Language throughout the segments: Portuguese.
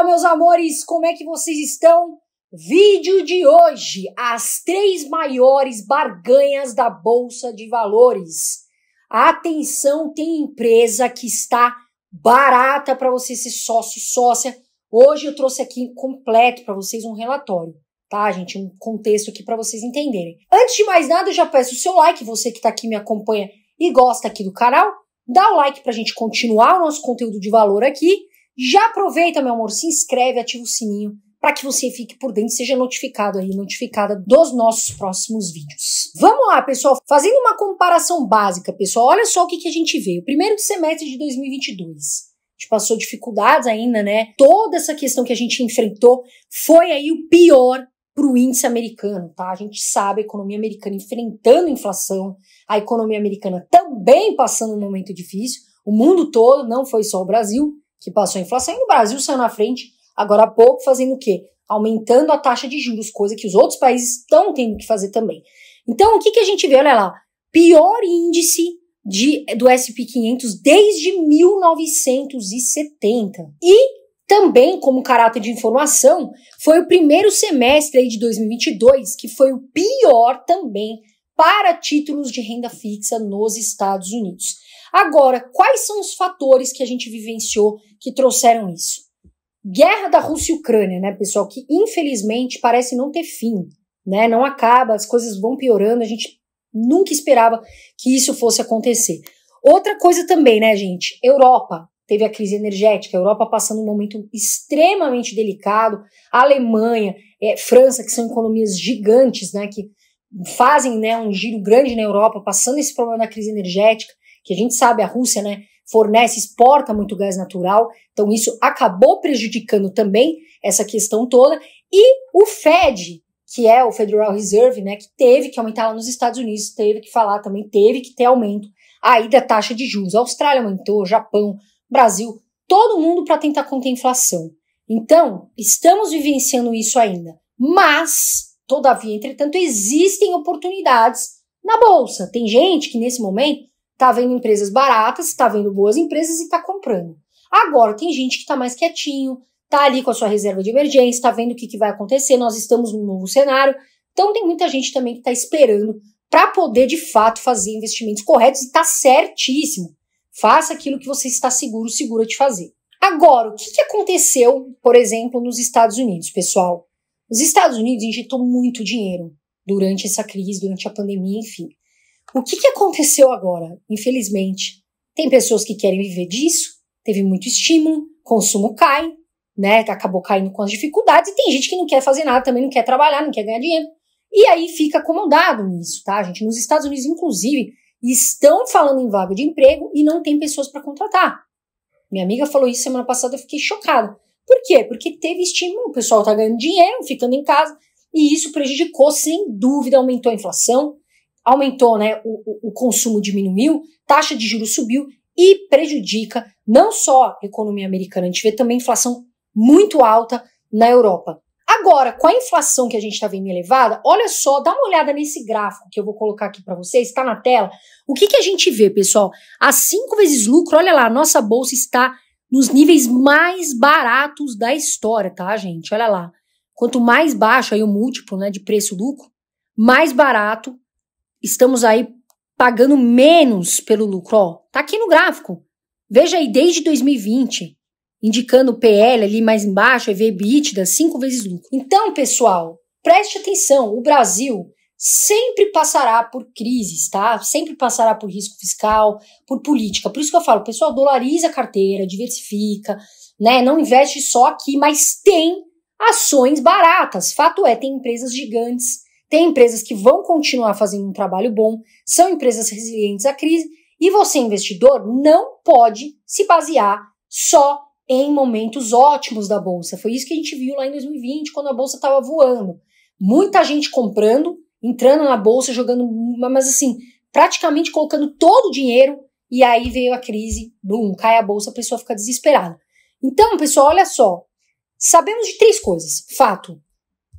Olá, meus amores, como é que vocês estão? Vídeo de hoje: as três maiores barganhas da Bolsa de Valores. Atenção, tem empresa que está barata para você ser sócio sócia. Hoje eu trouxe aqui completo para vocês um relatório, tá, gente? Um contexto aqui para vocês entenderem. Antes de mais nada, eu já peço o seu like, você que está aqui me acompanha e gosta aqui do canal. Dá o like para a gente continuar o nosso conteúdo de valor aqui. Já aproveita, meu amor, se inscreve, ativa o sininho para que você fique por dentro, seja notificado aí, notificada dos nossos próximos vídeos. Vamos lá, pessoal, fazendo uma comparação básica, pessoal, olha só o que, que a gente vê. O primeiro semestre de 2022 a gente passou dificuldades ainda, né? Toda essa questão que a gente enfrentou foi aí o pior para o índice americano, tá? A gente sabe a economia americana enfrentando a inflação, a economia americana também passando um momento difícil, o mundo todo, não foi só o Brasil que passou a inflação, e o Brasil saiu na frente agora há pouco, fazendo o quê? Aumentando a taxa de juros, coisa que os outros países estão tendo que fazer também. Então, o que, que a gente vê? Olha lá, pior índice de, do S&P 500 desde 1970. E também, como caráter de informação, foi o primeiro semestre de 2022 que foi o pior também para títulos de renda fixa nos Estados Unidos. Agora, quais são os fatores que a gente vivenciou que trouxeram isso. Guerra da Rússia e Ucrânia, né, pessoal, que infelizmente parece não ter fim, né? Não acaba, as coisas vão piorando, a gente nunca esperava que isso fosse acontecer. Outra coisa também, né, gente? Europa teve a crise energética, a Europa passando um momento extremamente delicado, a Alemanha, é, França, que são economias gigantes, né, que fazem né, um giro grande na Europa, passando esse problema da crise energética, que a gente sabe, a Rússia, né, fornece, exporta muito gás natural, então isso acabou prejudicando também essa questão toda. E o Fed, que é o Federal Reserve, né, que teve que aumentar lá nos Estados Unidos, teve que falar também, teve que ter aumento aí da taxa de juros. A Austrália aumentou, Japão, Brasil, todo mundo para tentar conter a inflação. Então, estamos vivenciando isso ainda. Mas, todavia, entretanto, existem oportunidades na bolsa. Tem gente que nesse momento Tá vendo empresas baratas, tá vendo boas empresas e tá comprando. Agora, tem gente que tá mais quietinho, tá ali com a sua reserva de emergência, tá vendo o que, que vai acontecer, nós estamos num novo cenário. Então, tem muita gente também que tá esperando para poder, de fato, fazer investimentos corretos e tá certíssimo. Faça aquilo que você está seguro, segura de fazer. Agora, o que, que aconteceu, por exemplo, nos Estados Unidos, pessoal? Os Estados Unidos injetou muito dinheiro durante essa crise, durante a pandemia, enfim. O que, que aconteceu agora, infelizmente? Tem pessoas que querem viver disso, teve muito estímulo, consumo cai, né? Acabou caindo com as dificuldades, e tem gente que não quer fazer nada, também não quer trabalhar, não quer ganhar dinheiro. E aí fica acomodado nisso, tá, gente? Nos Estados Unidos, inclusive, estão falando em vaga de emprego e não tem pessoas para contratar. Minha amiga falou isso semana passada, eu fiquei chocada. Por quê? Porque teve estímulo, o pessoal está ganhando dinheiro, ficando em casa, e isso prejudicou, sem dúvida, aumentou a inflação, aumentou, né, o, o consumo diminuiu, taxa de juros subiu e prejudica não só a economia americana, a gente vê também inflação muito alta na Europa. Agora, com a inflação que a gente está vendo elevada, olha só, dá uma olhada nesse gráfico que eu vou colocar aqui para vocês, está na tela. O que, que a gente vê, pessoal? As cinco vezes lucro, olha lá, a nossa bolsa está nos níveis mais baratos da história, tá, gente? Olha lá. Quanto mais baixo aí o múltiplo né, de preço-lucro, mais barato estamos aí pagando menos pelo lucro. Ó, tá aqui no gráfico. Veja aí desde 2020, indicando o PL ali mais embaixo, EV EBITDA, cinco vezes lucro. Então, pessoal, preste atenção, o Brasil sempre passará por crises, tá? Sempre passará por risco fiscal, por política. Por isso que eu falo, pessoal, dolariza a carteira, diversifica, né? Não investe só aqui, mas tem ações baratas. Fato é, tem empresas gigantes tem empresas que vão continuar fazendo um trabalho bom, são empresas resilientes à crise, e você, investidor, não pode se basear só em momentos ótimos da bolsa. Foi isso que a gente viu lá em 2020, quando a bolsa estava voando. Muita gente comprando, entrando na bolsa, jogando, mas assim, praticamente colocando todo o dinheiro, e aí veio a crise, bum, cai a bolsa, a pessoa fica desesperada. Então, pessoal, olha só. Sabemos de três coisas. Fato.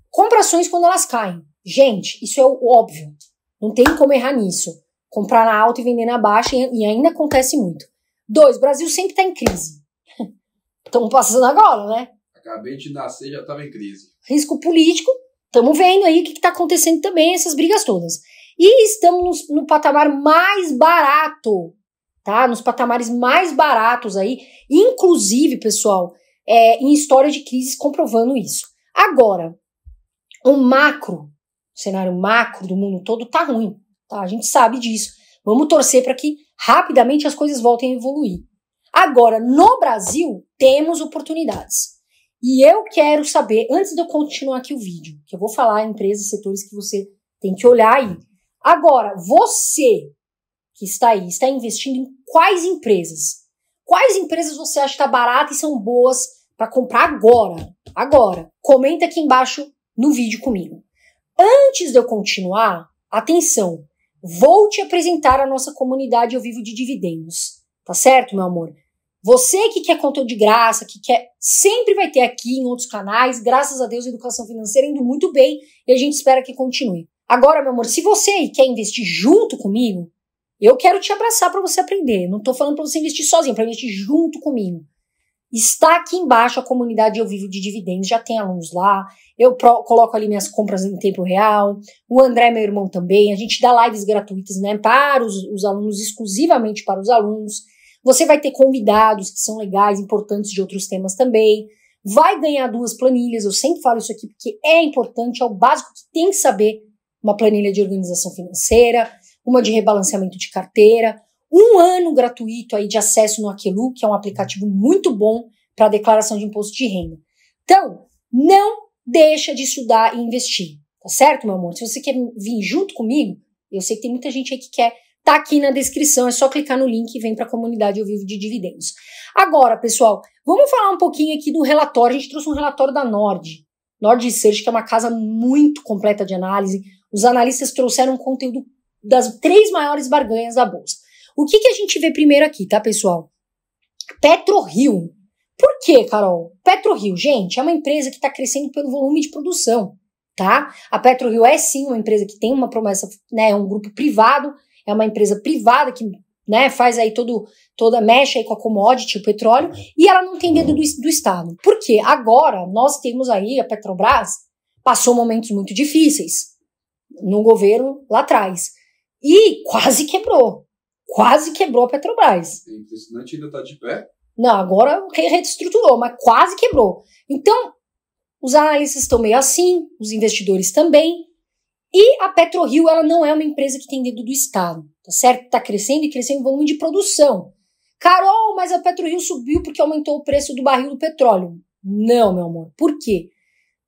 Compra ações quando elas caem. Gente, isso é óbvio. Não tem como errar nisso. Comprar na alta e vender na baixa, e ainda acontece muito. Dois, Brasil sempre está em crise. Estamos passando agora, né? Acabei de nascer, já estava em crise. Risco político, estamos vendo aí o que está acontecendo também, essas brigas todas. E estamos no, no patamar mais barato, tá? Nos patamares mais baratos aí, inclusive, pessoal, é, em história de crises comprovando isso. Agora, o macro o cenário macro do mundo todo tá ruim, tá? A gente sabe disso. Vamos torcer para que rapidamente as coisas voltem a evoluir. Agora, no Brasil, temos oportunidades. E eu quero saber, antes de eu continuar aqui o vídeo, que eu vou falar empresas, setores que você tem que olhar aí. Agora, você que está aí, está investindo em quais empresas? Quais empresas você acha que está barata e são boas para comprar agora? Agora. Comenta aqui embaixo no vídeo comigo. Antes de eu continuar, atenção, vou te apresentar a nossa comunidade Eu Vivo de Dividendos, tá certo, meu amor? Você que quer conteúdo de graça, que quer, sempre vai ter aqui em outros canais. Graças a Deus, a educação financeira indo muito bem e a gente espera que continue. Agora, meu amor, se você quer investir junto comigo, eu quero te abraçar para você aprender. Não estou falando para você investir sozinho, é para investir junto comigo. Está aqui embaixo a comunidade Eu Vivo de Dividendos, já tem alunos lá. Eu pro, coloco ali minhas compras em tempo real. O André, meu irmão, também. A gente dá lives gratuitas né, para os, os alunos, exclusivamente para os alunos. Você vai ter convidados que são legais, importantes de outros temas também. Vai ganhar duas planilhas, eu sempre falo isso aqui porque é importante, é o básico que tem que saber. Uma planilha de organização financeira, uma de rebalanceamento de carteira, um ano gratuito aí de acesso no Aquelu, que é um aplicativo muito bom para declaração de imposto de renda. Então, não deixa de estudar e investir, tá certo, meu amor? Se você quer vir junto comigo, eu sei que tem muita gente aí que quer, tá aqui na descrição, é só clicar no link e vem para a comunidade Eu Vivo de Dividendos. Agora, pessoal, vamos falar um pouquinho aqui do relatório. A gente trouxe um relatório da Nord, Nord Research, que é uma casa muito completa de análise. Os analistas trouxeram conteúdo das três maiores barganhas da bolsa. O que, que a gente vê primeiro aqui, tá, pessoal? PetroRio. Por que, Carol? PetroRio, gente, é uma empresa que está crescendo pelo volume de produção, tá? A PetroRio é sim uma empresa que tem uma promessa, né? É um grupo privado, é uma empresa privada que né, faz aí todo, toda mexe aí com a commodity, o petróleo, e ela não tem dedo do, do Estado. Por quê? Agora nós temos aí a Petrobras passou momentos muito difíceis no governo lá atrás e quase quebrou quase quebrou a Petrobras. É impressionante, ainda está de pé. Não, agora reestruturou, mas quase quebrou. Então, os analistas estão meio assim, os investidores também. E a PetroRio, ela não é uma empresa que tem dedo do Estado, tá certo? Está crescendo e crescendo o volume de produção. Carol, mas a PetroRio subiu porque aumentou o preço do barril do petróleo. Não, meu amor. Por quê?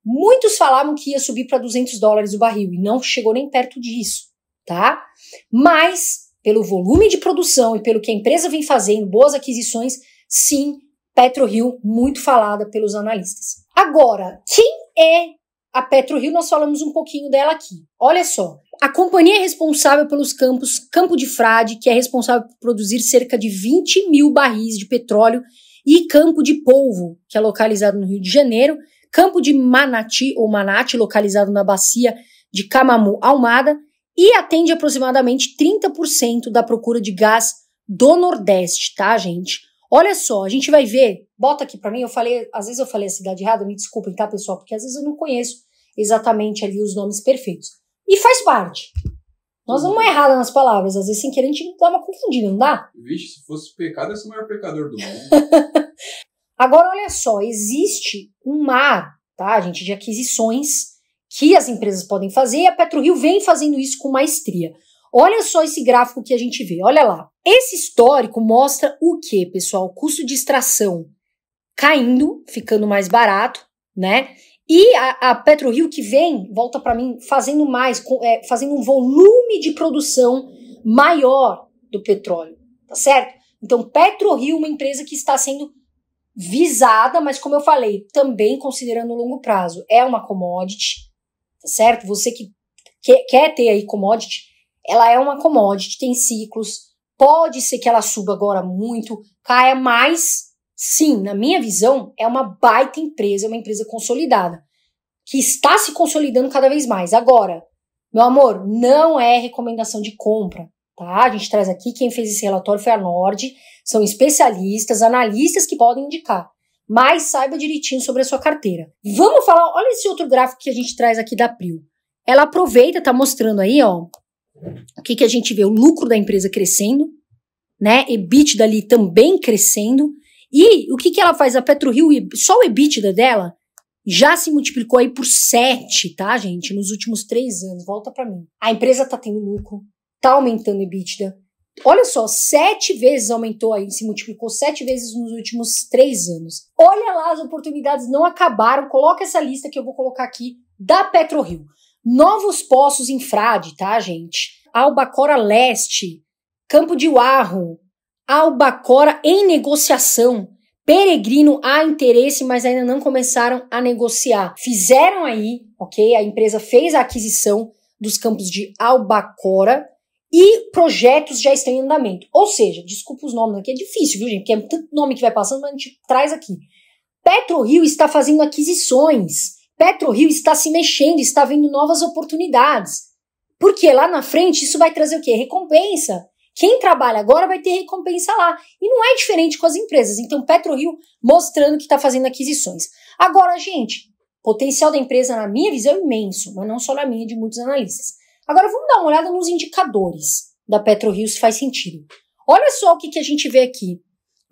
Muitos falavam que ia subir para 200 dólares o barril e não chegou nem perto disso, tá? Mas pelo volume de produção e pelo que a empresa vem fazendo, boas aquisições, sim, PetroRio muito falada pelos analistas. Agora, quem é a PetroRio? Nós falamos um pouquinho dela aqui. Olha só, a companhia é responsável pelos campos Campo de Frade, que é responsável por produzir cerca de 20 mil barris de petróleo, e Campo de Polvo, que é localizado no Rio de Janeiro, Campo de Manati ou Manate, localizado na bacia de Camamu Almada, e atende aproximadamente 30% da procura de gás do Nordeste, tá, gente? Olha só, a gente vai ver, bota aqui para mim, eu falei, às vezes eu falei a cidade errada, me desculpem, tá, pessoal, porque às vezes eu não conheço exatamente ali os nomes perfeitos. E faz parte. Nós vamos uma errada nas palavras, às vezes sem querer a gente dá uma confundida, não dá? Vixe, se fosse pecado, eu sou é o maior pecador do mundo. Agora, olha só, existe um mar, tá, gente, de aquisições que as empresas podem fazer, e a PetroRio vem fazendo isso com maestria. Olha só esse gráfico que a gente vê, olha lá. Esse histórico mostra o que, pessoal? Custo de extração caindo, ficando mais barato, né? E a, a PetroRio que vem, volta para mim, fazendo mais, é, fazendo um volume de produção maior do petróleo, tá certo? Então, PetroRio, é uma empresa que está sendo visada, mas como eu falei, também considerando o longo prazo, é uma commodity, tá certo? Você que quer ter aí commodity, ela é uma commodity, tem ciclos, pode ser que ela suba agora muito, caia mais. Sim, na minha visão, é uma baita empresa, é uma empresa consolidada, que está se consolidando cada vez mais. Agora, meu amor, não é recomendação de compra, tá? A gente traz aqui, quem fez esse relatório foi a Nord, são especialistas, analistas que podem indicar mas saiba direitinho sobre a sua carteira. Vamos falar, olha esse outro gráfico que a gente traz aqui da Prio. Ela aproveita, tá mostrando aí, ó, o que, que a gente vê? O lucro da empresa crescendo, né? EBITDA ali também crescendo. E o que, que ela faz? A PetroRio, só o EBITDA dela já se multiplicou aí por 7, tá, gente? Nos últimos três anos. Volta para mim. A empresa tá tendo lucro, tá aumentando EBITDA, Olha só, sete vezes aumentou aí, se multiplicou sete vezes nos últimos três anos. Olha lá, as oportunidades não acabaram. Coloca essa lista que eu vou colocar aqui da PetroRio. Novos poços em Frade, tá, gente? Albacora Leste, Campo de Uarro, Albacora em negociação. Peregrino há interesse, mas ainda não começaram a negociar. Fizeram aí, ok? A empresa fez a aquisição dos campos de Albacora e projetos já estão em andamento. Ou seja, desculpa os nomes aqui, é difícil, viu, gente? Porque é tanto nome que vai passando, mas a gente traz aqui. PetroRio está fazendo aquisições. PetroRio está se mexendo, está vendo novas oportunidades. Porque lá na frente isso vai trazer o quê? Recompensa. Quem trabalha agora vai ter recompensa lá. E não é diferente com as empresas. Então, PetroRio mostrando que está fazendo aquisições. Agora, gente, potencial da empresa, na minha visão, é imenso, mas não só na minha, de muitos analistas. Agora vamos dar uma olhada nos indicadores da PetroRio se faz sentido. Olha só o que, que a gente vê aqui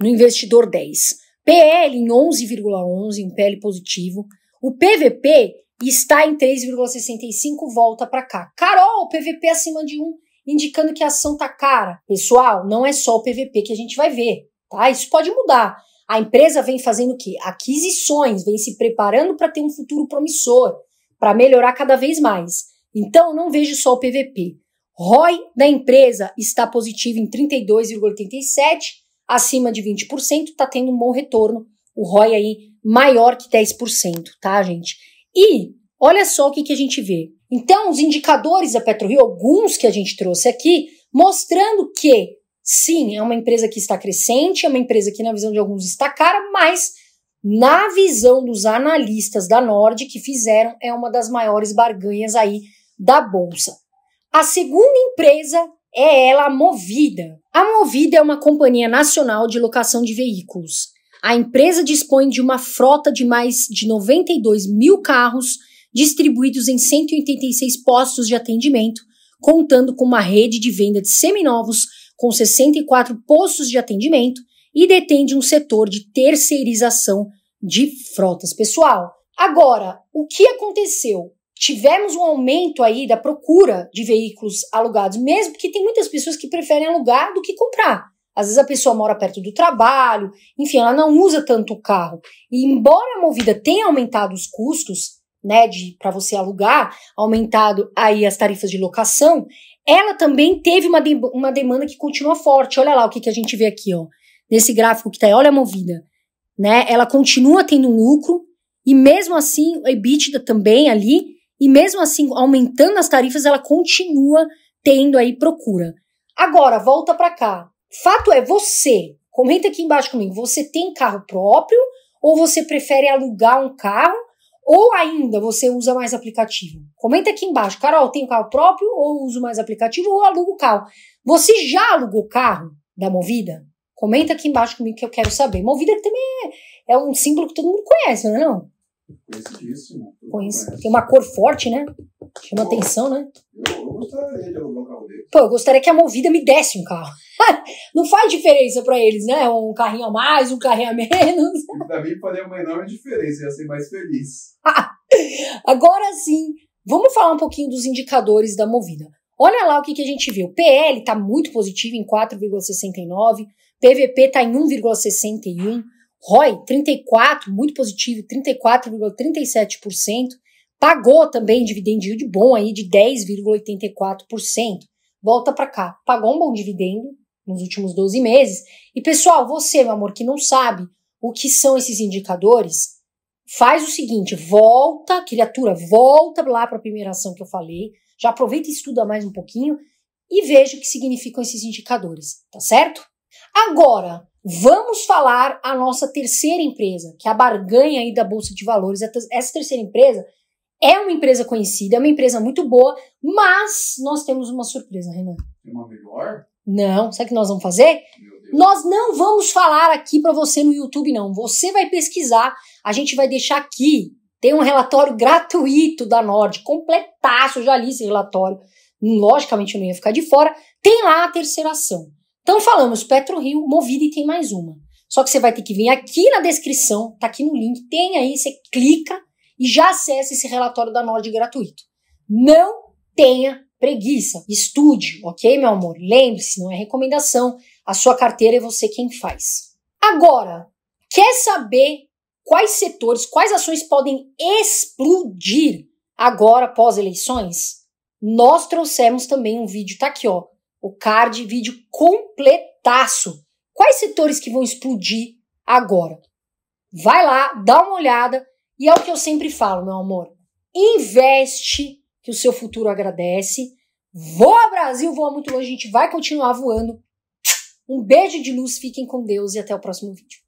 no investidor 10. PL em 11,11, um PL positivo. O PVP está em 3,65, volta para cá. Carol, PVP acima de 1, indicando que a ação tá cara. Pessoal, não é só o PVP que a gente vai ver, tá? Isso pode mudar. A empresa vem fazendo o quê? Aquisições, vem se preparando para ter um futuro promissor, para melhorar cada vez mais. Então, não vejo só o PVP. ROI da empresa está positivo em 32,87, acima de 20%, está tendo um bom retorno. O ROI aí maior que 10%, tá, gente? E olha só o que, que a gente vê. Então, os indicadores da PetroRio, alguns que a gente trouxe aqui, mostrando que sim, é uma empresa que está crescente, é uma empresa que, na visão de alguns, está cara, mas na visão dos analistas da Nord que fizeram, é uma das maiores barganhas aí da bolsa. A segunda empresa é ela a Movida. A Movida é uma companhia nacional de locação de veículos. A empresa dispõe de uma frota de mais de 92 mil carros distribuídos em 186 postos de atendimento, contando com uma rede de venda de seminovos com 64 postos de atendimento e detende um setor de terceirização de frotas. Pessoal, agora, o que aconteceu? tivemos um aumento aí da procura de veículos alugados, mesmo que tem muitas pessoas que preferem alugar do que comprar. Às vezes a pessoa mora perto do trabalho, enfim, ela não usa tanto o carro. E embora a Movida tenha aumentado os custos, né, de para você alugar, aumentado aí as tarifas de locação, ela também teve uma, de, uma demanda que continua forte. Olha lá o que, que a gente vê aqui, ó. Nesse gráfico que tá aí, olha a Movida, né? Ela continua tendo um lucro e mesmo assim a EBITDA também ali e mesmo assim, aumentando as tarifas, ela continua tendo aí procura. Agora, volta para cá. Fato é você, comenta aqui embaixo comigo, você tem carro próprio ou você prefere alugar um carro ou ainda você usa mais aplicativo? Comenta aqui embaixo. Carol, tenho carro próprio ou uso mais aplicativo ou alugo carro? Você já alugou carro da Movida? Comenta aqui embaixo comigo que eu quero saber. Movida que também é, é um símbolo que todo mundo conhece, não é não? Conhecidíssimo. Tem uma cor forte, né? Chama Pô, atenção, né? Eu, gostaria de alugar um carro Pô, eu gostaria que a Movida me desse um carro. não faz diferença pra eles, né? Um carrinho a mais, um carrinho a menos. Para pra mim faria uma enorme diferença, ia ser mais feliz. Agora sim, vamos falar um pouquinho dos indicadores da Movida. Olha lá o que, que a gente viu. PL está muito positivo em 4,69, PVP está em 1,61, ROI 34, muito positivo, 34,37%, pagou também dividendo yield bom aí de 10,84%, volta para cá, pagou um bom dividendo nos últimos 12 meses. E pessoal, você, meu amor, que não sabe o que são esses indicadores, faz o seguinte, volta, criatura, volta lá para a primeira ação que eu falei, já aproveita e estuda mais um pouquinho e veja o que significam esses indicadores, tá certo? Agora, Vamos falar a nossa terceira empresa, que é a barganha aí da Bolsa de Valores. Essa terceira empresa é uma empresa conhecida, é uma empresa muito boa, mas nós temos uma surpresa, Renan. Tem uma melhor? Não, sabe o que nós vamos fazer? Nós não vamos falar aqui para você no YouTube, não. Você vai pesquisar, a gente vai deixar aqui. Tem um relatório gratuito da Nord, completaço, já li esse relatório. Logicamente eu não ia ficar de fora. Tem lá a terceira ação. Então falamos PetroRio, Movida e tem mais uma. Só que você vai ter que vir aqui na descrição, tá aqui no link, tem aí, você clica e já acessa esse relatório da Nord gratuito. Não tenha preguiça, estude, ok, meu amor? Lembre-se, não é recomendação, a sua carteira é você quem faz. Agora, quer saber quais setores, quais ações podem explodir agora pós eleições? Nós trouxemos também um vídeo, tá aqui, ó, o card vídeo completaço. Quais setores que vão explodir agora? Vai lá, dá uma olhada e é o que eu sempre falo, meu amor. Investe que o seu futuro agradece. Voa Brasil, voa muito longe, a gente vai continuar voando. Um beijo de luz, fiquem com Deus e até o próximo vídeo.